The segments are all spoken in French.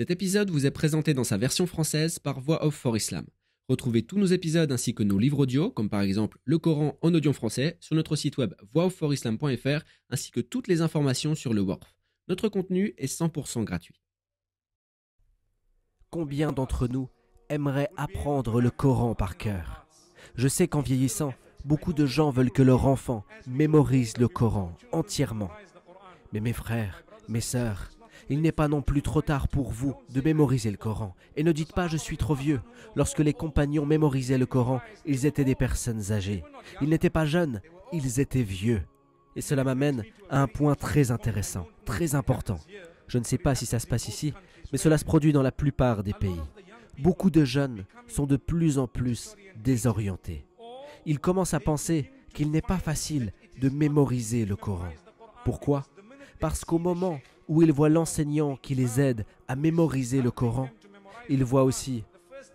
Cet épisode vous est présenté dans sa version française par Voix of for Islam. Retrouvez tous nos épisodes ainsi que nos livres audio, comme par exemple le Coran en audio français, sur notre site web voixofforislam.fr ainsi que toutes les informations sur le WORF. Notre contenu est 100% gratuit. Combien d'entre nous aimeraient apprendre le Coran par cœur Je sais qu'en vieillissant, beaucoup de gens veulent que leur enfant mémorise le Coran entièrement. Mais mes frères, mes sœurs, il n'est pas non plus trop tard pour vous de mémoriser le Coran. Et ne dites pas je suis trop vieux. Lorsque les compagnons mémorisaient le Coran, ils étaient des personnes âgées. Ils n'étaient pas jeunes, ils étaient vieux. Et cela m'amène à un point très intéressant, très important. Je ne sais pas si ça se passe ici, mais cela se produit dans la plupart des pays. Beaucoup de jeunes sont de plus en plus désorientés. Ils commencent à penser qu'il n'est pas facile de mémoriser le Coran. Pourquoi Parce qu'au moment où ils voient l'enseignant qui les aide à mémoriser le Coran, ils voient aussi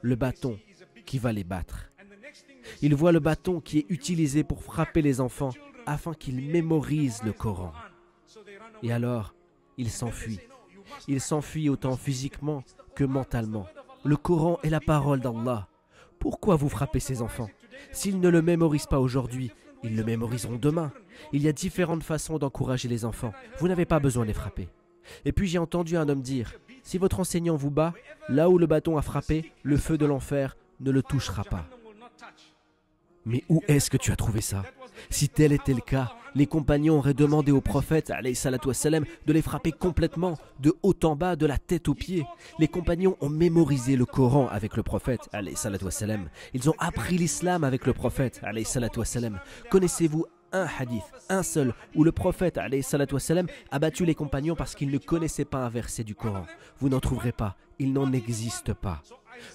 le bâton qui va les battre. Ils voient le bâton qui est utilisé pour frapper les enfants afin qu'ils mémorisent le Coran. Et alors, ils s'enfuient. Ils s'enfuient autant physiquement que mentalement. Le Coran est la parole d'Allah. Pourquoi vous frappez ces enfants S'ils ne le mémorisent pas aujourd'hui, ils le mémoriseront demain. Il y a différentes façons d'encourager les enfants. Vous n'avez pas besoin de les frapper. Et puis j'ai entendu un homme dire, si votre enseignant vous bat, là où le bâton a frappé, le feu de l'enfer ne le touchera pas. Mais où est-ce que tu as trouvé ça Si tel était le cas, les compagnons auraient demandé au prophète salam, de les frapper complètement, de haut en bas, de la tête aux pieds. Les compagnons ont mémorisé le Coran avec le prophète. salam. Ils ont appris l'islam avec le prophète. Connaissez-vous un hadith, un seul, où le prophète a battu les compagnons parce qu'ils ne connaissaient pas un verset du Coran. Vous n'en trouverez pas, il n'en existe pas.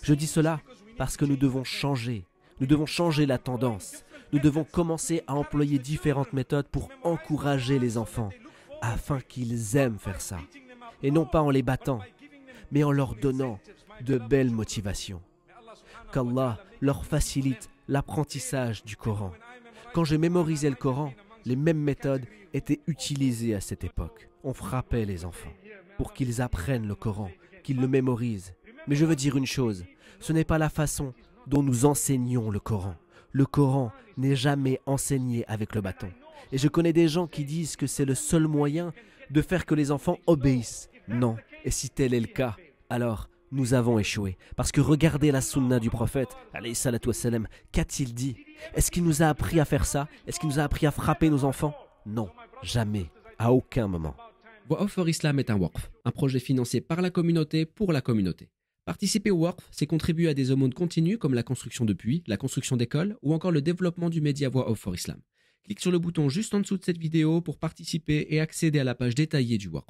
Je dis cela parce que nous devons changer, nous devons changer la tendance. Nous devons commencer à employer différentes méthodes pour encourager les enfants, afin qu'ils aiment faire ça. Et non pas en les battant, mais en leur donnant de belles motivations. Qu'Allah leur facilite l'apprentissage du Coran. Quand j'ai mémorisé le Coran, les mêmes méthodes étaient utilisées à cette époque. On frappait les enfants pour qu'ils apprennent le Coran, qu'ils le mémorisent. Mais je veux dire une chose, ce n'est pas la façon dont nous enseignons le Coran. Le Coran n'est jamais enseigné avec le bâton. Et je connais des gens qui disent que c'est le seul moyen de faire que les enfants obéissent. Non, et si tel est le cas, alors nous avons échoué. Parce que regardez la sunna du prophète, alayhi salatu wassalam, qu'a-t-il dit Est-ce qu'il nous a appris à faire ça Est-ce qu'il nous a appris à frapper nos enfants Non, jamais, à aucun moment. Waqf for Islam est un work, un projet financé par la communauté pour la communauté. Participer au work, c'est contribuer à des aumônes continues comme la construction de puits, la construction d'écoles ou encore le développement du média of for Islam. Clique sur le bouton juste en dessous de cette vidéo pour participer et accéder à la page détaillée du work.